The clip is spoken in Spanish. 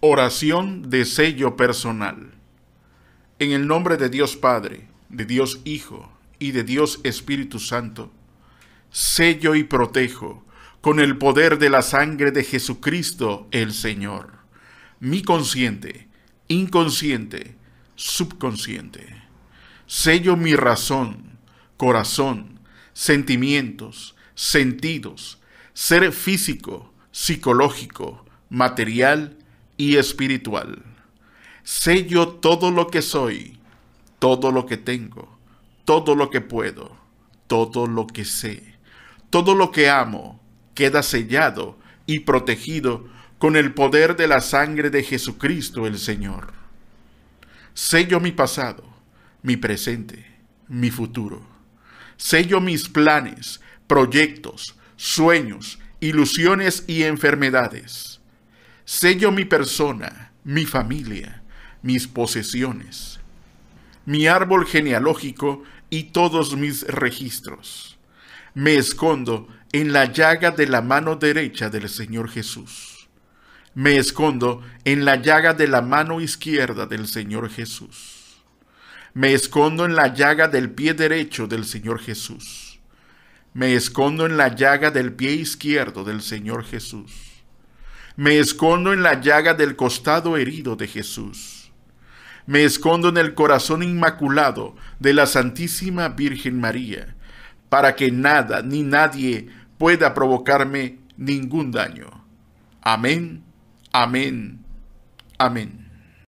Oración de sello personal. En el nombre de Dios Padre, de Dios Hijo y de Dios Espíritu Santo, sello y protejo con el poder de la sangre de Jesucristo el Señor, mi consciente, inconsciente, subconsciente. Sello mi razón, corazón, sentimientos, sentidos, ser físico, psicológico, material y espiritual. sello todo lo que soy, todo lo que tengo, todo lo que puedo, todo lo que sé, todo lo que amo, queda sellado y protegido con el poder de la sangre de Jesucristo el Señor. Sello mi pasado, mi presente, mi futuro. Sello mis planes, proyectos, sueños, ilusiones y enfermedades Sello mi persona, mi familia, mis posesiones, mi árbol genealógico y todos mis registros. Me escondo en la llaga de la mano derecha del Señor Jesús. Me escondo en la llaga de la mano izquierda del Señor Jesús. Me escondo en la llaga del pie derecho del Señor Jesús. Me escondo en la llaga del pie izquierdo del Señor Jesús me escondo en la llaga del costado herido de Jesús. Me escondo en el corazón inmaculado de la Santísima Virgen María, para que nada ni nadie pueda provocarme ningún daño. Amén, amén, amén.